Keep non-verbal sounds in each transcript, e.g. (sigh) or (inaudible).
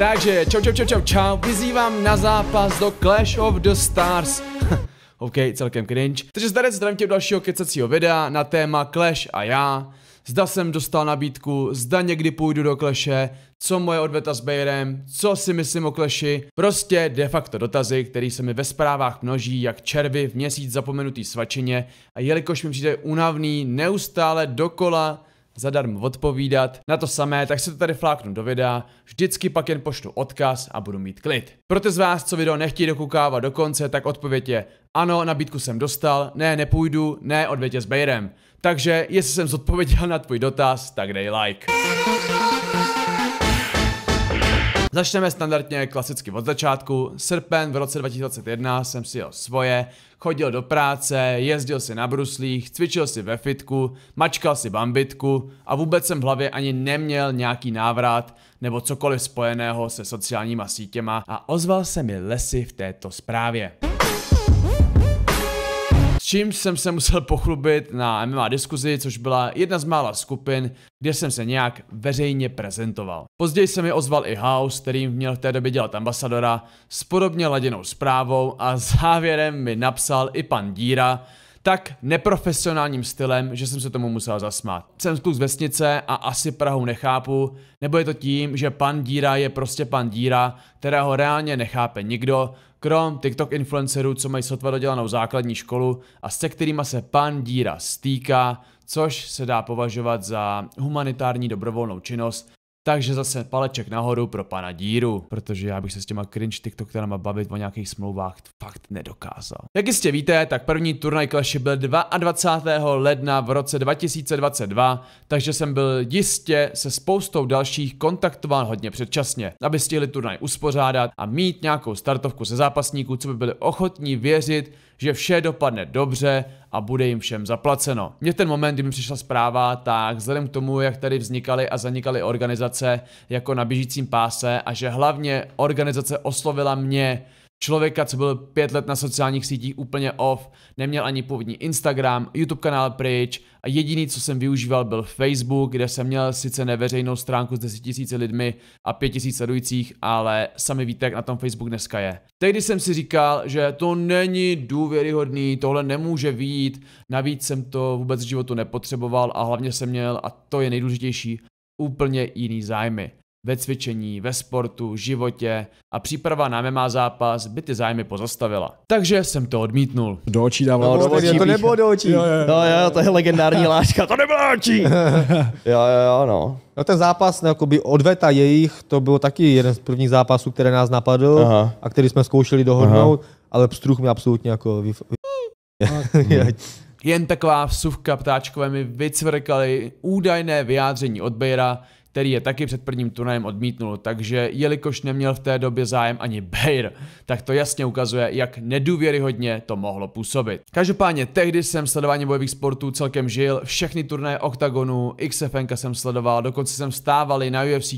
Takže čau čau čau čau čau, vyzývám na zápas do Clash of the Stars. (laughs) OK, celkem cringe. Takže zdarec zdravím tě u dalšího kecacího videa na téma Clash a já. Zda jsem dostal nabídku, zda někdy půjdu do kleše, co moje odveta s Bayerem, co si myslím o kleši. prostě de facto dotazy, které se mi ve zprávách množí jak červy v měsíc zapomenutý svačině a jelikož mi přijde unavný neustále dokola zadarmo odpovídat. Na to samé, tak se to tady fláknu do videa, vždycky pak jen poštu odkaz a budu mít klid. Pro ty z vás, co video nechtějí dokukávat do konce, tak odpověď je ano, nabídku jsem dostal, ne, nepůjdu, ne, odvětě s Bejrem. Takže, jestli jsem zodpověděl na tvůj dotaz, tak dej like. Začneme standardně klasicky od začátku. Srpen v roce 2021 jsem si jel svoje, chodil do práce, jezdil si na bruslích, cvičil si ve fitku, mačkal si bambitku a vůbec jsem v hlavě ani neměl nějaký návrat nebo cokoliv spojeného se sociálníma sítěma a ozval se mi lesy v této zprávě čím jsem se musel pochlubit na MMA diskuzi, což byla jedna z mála skupin, kde jsem se nějak veřejně prezentoval. Později se mi ozval i House, který měl v té době dělat ambasadora, s podobně laděnou zprávou a závěrem mi napsal i pan Díra, tak neprofesionálním stylem, že jsem se tomu musel zasmát. Jsem kluk z vesnice a asi Prahu nechápu, nebo je to tím, že pan Díra je prostě pan Díra, kterého reálně nechápe nikdo, krom TikTok influencerů, co mají sotva dodělanou základní školu a se kterými se pan Díra stýká, což se dá považovat za humanitární dobrovolnou činnost, takže zase paleček nahoru pro pana Díru, protože já bych se s těma cringe TikTokerama bavit o nějakých smlouvách fakt nedokázal. Jak jistě víte, tak první turnaj Clash byl 22. ledna v roce 2022, takže jsem byl jistě se spoustou dalších kontaktován hodně předčasně, aby stihli turnaj uspořádat a mít nějakou startovku ze zápasníků, co by byli ochotní věřit, že vše dopadne dobře a bude jim všem zaplaceno. Mně ten moment, kdy mi přišla zpráva, tak vzhledem k tomu, jak tady vznikaly a zanikaly organizace jako na běžícím páse a že hlavně organizace oslovila mě člověka, co byl pět let na sociálních sítích úplně off, neměl ani původní Instagram, YouTube kanál pryč a jediný, co jsem využíval, byl Facebook, kde jsem měl sice neveřejnou stránku s 10 000 lidmi a 5 000 sledujících, ale sami víte, jak na tom Facebook dneska je. Tehdy jsem si říkal, že to není důvěryhodný, tohle nemůže výjít, navíc jsem to vůbec v životu nepotřeboval a hlavně jsem měl, a to je nejdůležitější, úplně jiný zájmy. Ve cvičení, ve sportu, životě a příprava na MMA zápas by ty zájmy pozastavila. Takže jsem to odmítnul. Do očí dával. No, do to nebylo do očí. Jo, jo, no, jo, to je legendární láška, to nebylo do očí. jo, jo, jo, no. (laughs) No. no ten zápas, no, jakoby odveta jejich, to byl taky jeden z prvních zápasů, které nás napadl Aha. a který jsme zkoušeli dohodnout, Aha. ale pstruh mi absolutně jako... Vy... (laughs) (laughs) Jen taková vsuvka ptáčkové mi vycvrkali údajné vyjádření odběra, který je taky před prvním turnajem odmítnul, takže jelikož neměl v té době zájem ani Bayer, tak to jasně ukazuje, jak nedůvěryhodně to mohlo působit. Každopádně tehdy jsem sledování bojových sportů celkem žil, všechny turnaje Octagonu, XFN jsem sledoval, dokonce jsem stával i na UFC,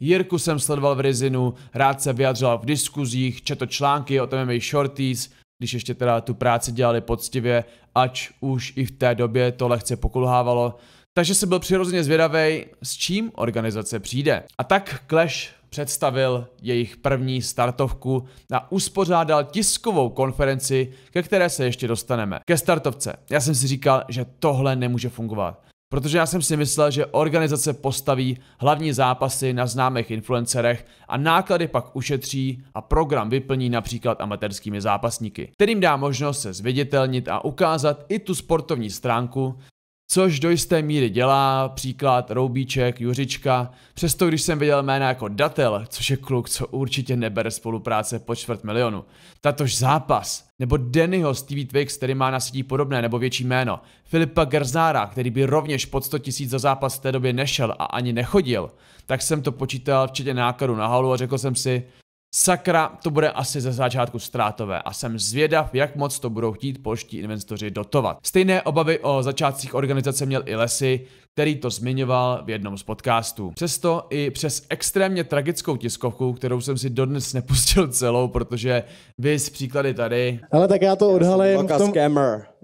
Jirku jsem sledoval v Rizinu, rád se vyjadřoval v diskuzích, četl články o tom shorties, když ještě teda tu práci dělali poctivě, ač už i v té době to lehce pokulhávalo takže se byl přirozeně zvědavý, s čím organizace přijde. A tak Clash představil jejich první startovku a uspořádal tiskovou konferenci, ke které se ještě dostaneme. Ke startovce. Já jsem si říkal, že tohle nemůže fungovat. Protože já jsem si myslel, že organizace postaví hlavní zápasy na známých influencerech a náklady pak ušetří a program vyplní například amatérskými zápasníky, kterým dá možnost se zviditelnit a ukázat i tu sportovní stránku, což do jisté míry dělá, příklad Roubíček, Juřička, přesto když jsem viděl jména jako Datel, což je kluk, co určitě nebere spolupráce po čtvrt milionu, tatož zápas, nebo Dennyho Stevie Twix, který má na sítí podobné nebo větší jméno, Filipa Gerzára, který by rovněž pod 100 tisíc za zápas v té době nešel a ani nechodil, tak jsem to počítal včetně nákladu na halu a řekl jsem si, Sakra, to bude asi ze začátku ztrátové a jsem zvědav, jak moc to budou chtít polští investoři dotovat. Stejné obavy o začátcích organizace měl i Lesy, který to zmiňoval v jednom z podcastů. Přesto i přes extrémně tragickou tiskovku, kterou jsem si dodnes nepustil celou, protože vy z příklady tady... Ale tak já to odhalím. Já jsem v tom...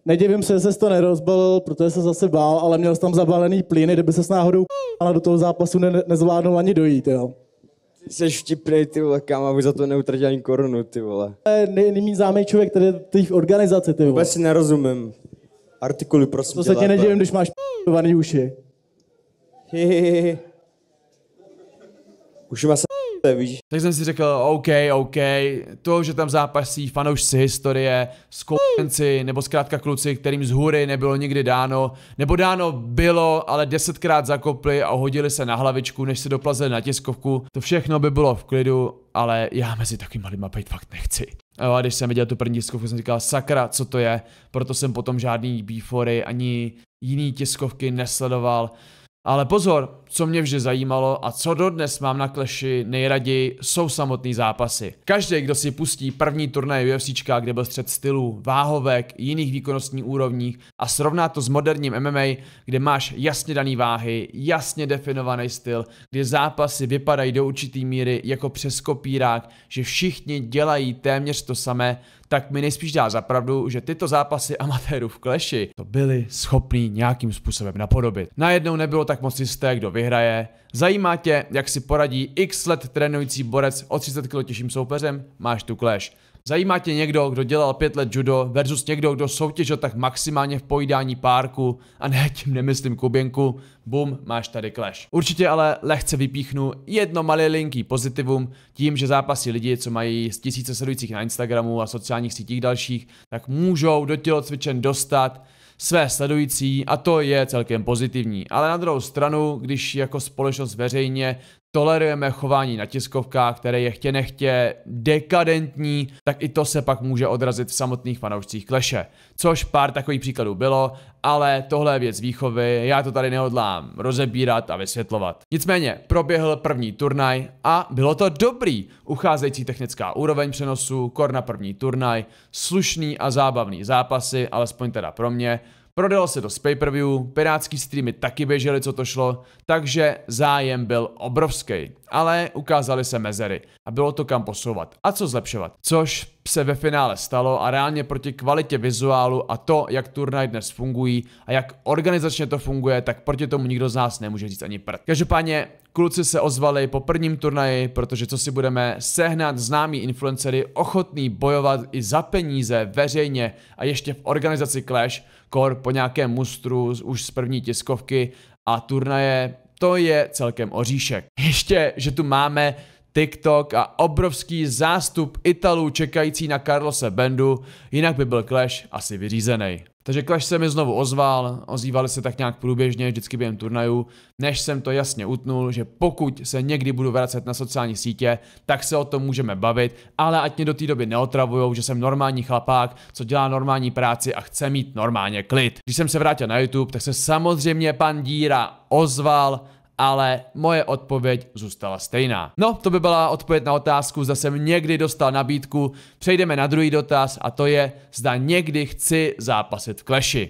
Nedivím se, že se to nerozbalil, protože se zase bál, ale měl jsem tam zabalený plyny, kdyby se s náhodou ale do toho zápasu ne- nezvládnul ani dojít, jo. Seš vtipný, ty vole, kámo, aby za to neutratil ani korunu, ty vole. Ne, není známý člověk tady v organizace, ty vole. Vůbec si nerozumím. Artikuly, prosím To se tě nedivím, když máš p***ovaný (laughs) uši. hi. Už má se víš. Tak jsem si řekl, OK, OK, to, že tam zápasí fanoušci historie, skoupenci, nebo zkrátka kluci, kterým z hůry nebylo nikdy dáno, nebo dáno bylo, ale desetkrát zakopli a hodili se na hlavičku, než se doplazili na tiskovku, to všechno by bylo v klidu, ale já mezi takovými lidma být fakt nechci. A když jsem viděl tu první tiskovku, jsem říkal, sakra, co to je, proto jsem potom žádný bífory ani jiný tiskovky nesledoval. Ale pozor, co mě vždy zajímalo a co dodnes mám na kleši nejraději, jsou samotné zápasy. Každý, kdo si pustí první turnaj UFC, kde byl střed stylů, váhovek, jiných výkonnostních úrovních a srovná to s moderním MMA, kde máš jasně daný váhy, jasně definovaný styl, kde zápasy vypadají do určitý míry jako přes kopírák, že všichni dělají téměř to samé, tak mi nejspíš dá zapravdu, že tyto zápasy amatérů v kleši to byli schopní nějakým způsobem napodobit. Najednou nebylo tak moc jisté, kdo vyhraje. Zajímá tě, jak si poradí x let trénující borec o 30 kg těžším soupeřem? Máš tu kleš. Zajímá tě někdo, kdo dělal pět let judo versus někdo, kdo soutěžil tak maximálně v pojídání párku a ne tím nemyslím Kuběnku, bum, máš tady clash. Určitě ale lehce vypíchnu jedno malé linky pozitivum tím, že zápasy lidi, co mají z tisíce sledujících na Instagramu a sociálních sítích dalších, tak můžou do tělocvičen dostat své sledující a to je celkem pozitivní. Ale na druhou stranu, když jako společnost veřejně tolerujeme chování na tiskovkách, které je chtě nechtě dekadentní, tak i to se pak může odrazit v samotných fanoušcích kleše. Což pár takových příkladů bylo, ale tohle je věc výchovy, já to tady nehodlám rozebírat a vysvětlovat. Nicméně proběhl první turnaj a bylo to dobrý. Ucházející technická úroveň přenosu, kor na první turnaj, slušný a zábavný zápasy, alespoň teda pro mě, Prodalo se to z pay-per-view, pirátský streamy taky běžely, co to šlo, takže zájem byl obrovský, ale ukázaly se mezery a bylo to kam posouvat a co zlepšovat, což se ve finále stalo a reálně proti kvalitě vizuálu a to, jak turnaj dnes fungují a jak organizačně to funguje, tak proti tomu nikdo z nás nemůže říct ani prd. Každopádně kluci se ozvali po prvním turnaji, protože co si budeme sehnat známí influencery ochotný bojovat i za peníze veřejně a ještě v organizaci Clash kor po nějakém mustru už z první tiskovky a turnaje to je celkem oříšek. Ještě, že tu máme TikTok a obrovský zástup Italů čekající na Carlose Bendu, jinak by byl Clash asi vyřízený. Takže Clash se mi znovu ozval, ozývali se tak nějak průběžně vždycky během turnajů, než jsem to jasně utnul, že pokud se někdy budu vracet na sociální sítě, tak se o tom můžeme bavit, ale ať mě do té doby neotravujou, že jsem normální chlapák, co dělá normální práci a chce mít normálně klid. Když jsem se vrátil na YouTube, tak se samozřejmě pan Díra ozval, ale moje odpověď zůstala stejná. No, to by byla odpověď na otázku, zda jsem někdy dostal nabídku. Přejdeme na druhý dotaz a to je, zda někdy chci zápasit v kleši.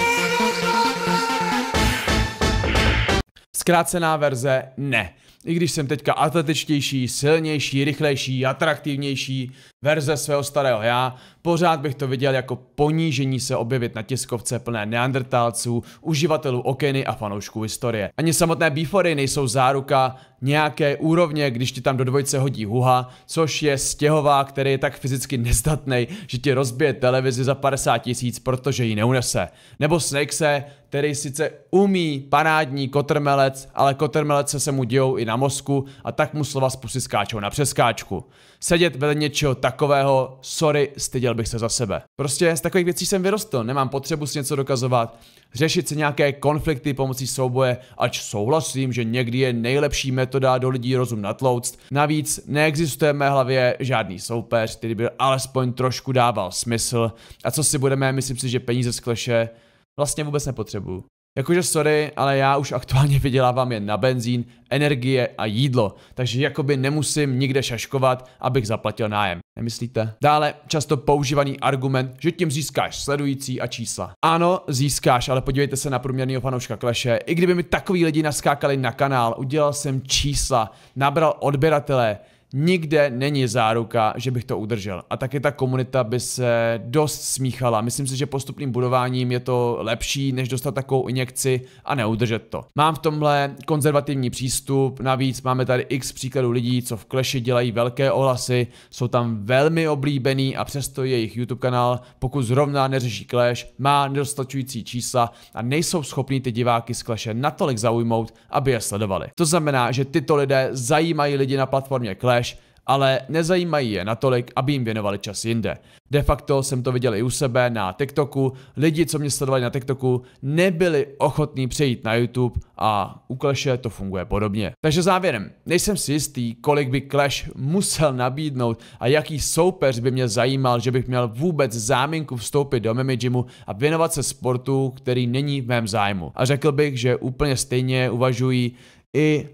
Zkrácená verze ne. I když jsem teďka atletičtější, silnější, rychlejší, atraktivnější, verze svého starého já, pořád bych to viděl jako ponížení se objevit na tiskovce plné neandertálců, uživatelů okeny a fanoušků historie. Ani samotné bífory nejsou záruka nějaké úrovně, když ti tam do dvojce hodí huha, což je stěhová, který je tak fyzicky nezdatný, že ti rozbije televizi za 50 tisíc, protože ji neunese. Nebo Snakese, který sice umí parádní kotrmelec, ale kotrmelec se mu dějou i na mozku a tak mu slova z pusy skáčou na přeskáčku. Sedět vedle něčeho takového, sorry, styděl bych se za sebe. Prostě z takových věcí jsem vyrostl, nemám potřebu si něco dokazovat, řešit si nějaké konflikty pomocí souboje, ač souhlasím, že někdy je nejlepší metoda do lidí rozum natlouct. Navíc neexistuje v mé hlavě žádný soupeř, který by alespoň trošku dával smysl. A co si budeme, myslím si, že peníze z kleše vlastně vůbec nepotřebuju. Jakože sorry, ale já už aktuálně (laughs) vydělávám jen na benzín, energie a jídlo, takže jakoby nemusím nikde šaškovat, abych zaplatil nájem. Nemyslíte? Dále často používaný argument, že tím získáš sledující a čísla. Ano, získáš, ale podívejte se na průměrného fanouška Kleše. I kdyby mi takový lidi naskákali na kanál, udělal jsem čísla, nabral odběratele, nikde není záruka, že bych to udržel. A taky ta komunita by se dost smíchala. Myslím si, že postupným budováním je to lepší, než dostat takovou injekci a neudržet to. Mám v tomhle konzervativní přístup, navíc máme tady x příkladů lidí, co v Clashi dělají velké ohlasy, jsou tam velmi oblíbený a přesto jejich YouTube kanál, pokud zrovna neřeší Clash, má nedostačující čísla a nejsou schopní ty diváky z Clashe natolik zaujmout, aby je sledovali. To znamená, že tyto lidé zajímají lidi na platformě Clash ale nezajímají je natolik, aby jim věnovali čas jinde. De facto jsem to viděl i u sebe na TikToku, lidi, co mě sledovali na TikToku, nebyli ochotní přejít na YouTube a u Clash to funguje podobně. Takže závěrem, nejsem si jistý, kolik by Clash musel nabídnout a jaký soupeř by mě zajímal, že bych měl vůbec záminku vstoupit do Mimi gymu a věnovat se sportu, který není v mém zájmu. A řekl bych, že úplně stejně uvažují i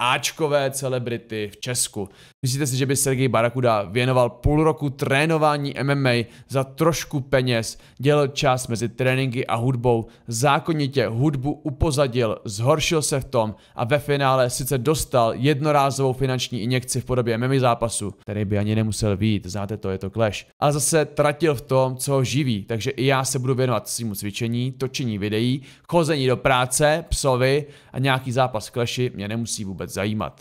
Ačkové celebrity v Česku. Myslíte si, že by Sergej Barakuda věnoval půl roku trénování MMA za trošku peněz, dělal čas mezi tréninky a hudbou, zákonitě hudbu upozadil, zhoršil se v tom a ve finále sice dostal jednorázovou finanční injekci v podobě MMA zápasu, který by ani nemusel být, znáte to, je to clash. A zase tratil v tom, co ho živí, takže i já se budu věnovat svým cvičení, točení videí, chození do práce, psovi a nějaký zápas clashy mě nemusí vůbec zajímat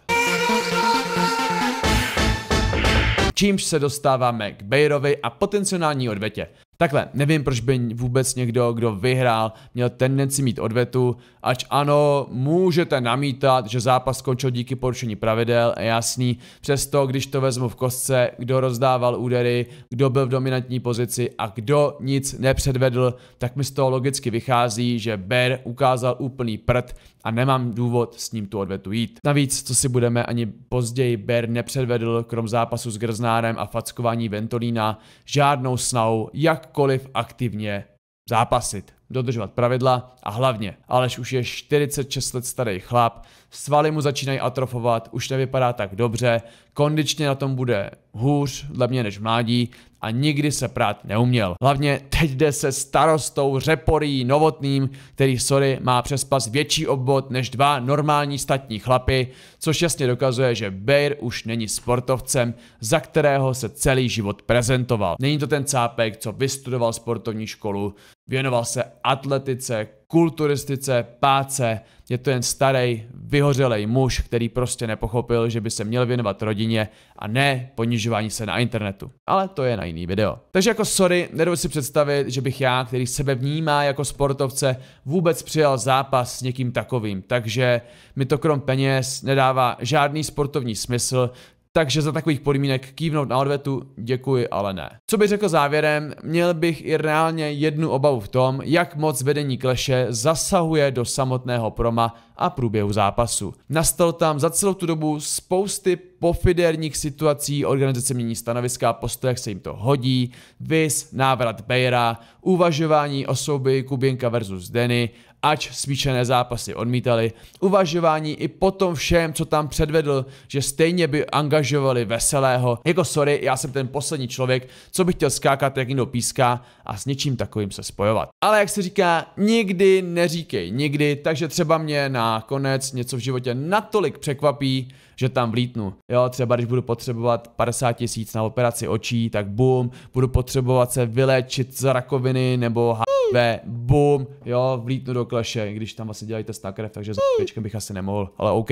čímž se dostáváme k Bayerovi a potenciální odvetě. Takhle, nevím, proč by vůbec někdo, kdo vyhrál, měl tendenci mít odvetu, ač ano, můžete namítat, že zápas skončil díky porušení pravidel, a jasný, přesto, když to vezmu v kostce, kdo rozdával údery, kdo byl v dominantní pozici a kdo nic nepředvedl, tak mi z toho logicky vychází, že Ber ukázal úplný prd a nemám důvod s ním tu odvetu jít. Navíc, co si budeme, ani později Ber nepředvedl, krom zápasu s Grznárem a fackování Ventolína, žádnou snahu, jak jakkoliv aktivně zápasit, dodržovat pravidla a hlavně, Aleš už je 46 let starý chlap, svaly mu začínají atrofovat, už nevypadá tak dobře, kondičně na tom bude hůř, dle mě, než mládí a nikdy se prát neuměl. Hlavně teď jde se starostou Řeporý Novotným, který, sorry, má přes pas větší obvod než dva normální statní chlapy, což jasně dokazuje, že Bejr už není sportovcem, za kterého se celý život prezentoval. Není to ten cápek, co vystudoval sportovní školu, věnoval se atletice, kulturistice, páce. Je to jen starý, vyhořelý muž, který prostě nepochopil, že by se měl věnovat rodině a ne ponižování se na internetu. Ale to je na jiný video. Takže jako sorry, nedovedu si představit, že bych já, který sebe vnímá jako sportovce, vůbec přijal zápas s někým takovým. Takže mi to krom peněz nedává žádný sportovní smysl, takže za takových podmínek kývnout na odvetu děkuji, ale ne. Co bych řekl závěrem, měl bych i reálně jednu obavu v tom, jak moc vedení kleše zasahuje do samotného proma a průběhu zápasu. Nastal tam za celou tu dobu spousty pofiderních situací, organizace mění stanoviska a postoje, jak se jim to hodí, vys, návrat Bejra, uvažování osoby Kubinka versus Denny ač smíšené zápasy odmítali. Uvažování i po tom všem, co tam předvedl, že stejně by angažovali veselého. Jako sorry, já jsem ten poslední člověk, co bych chtěl skákat, jak někdo píská a s něčím takovým se spojovat. Ale jak se říká, nikdy neříkej nikdy, takže třeba mě nakonec něco v životě natolik překvapí, že tam vlítnu. Jo, třeba když budu potřebovat 50 tisíc na operaci očí, tak bum, budu potřebovat se vylečit z rakoviny nebo ve, boom, jo, vlítnu do kleše, když tam vlastně dělají test na takže za pečkem bych asi nemohl, ale OK,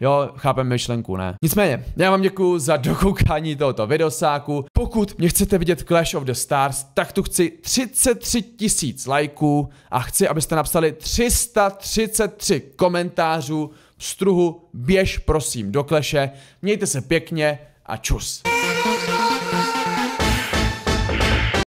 jo, chápeme myšlenku, ne. Nicméně, já vám děkuji za (laughs) dokoukání tohoto videosáku. Pokud mě chcete vidět Clash of the Stars, tak tu chci 33 tisíc lajků a chci, abyste napsali 333 komentářů, struhu, běž prosím do kleše, mějte se pěkně a čus.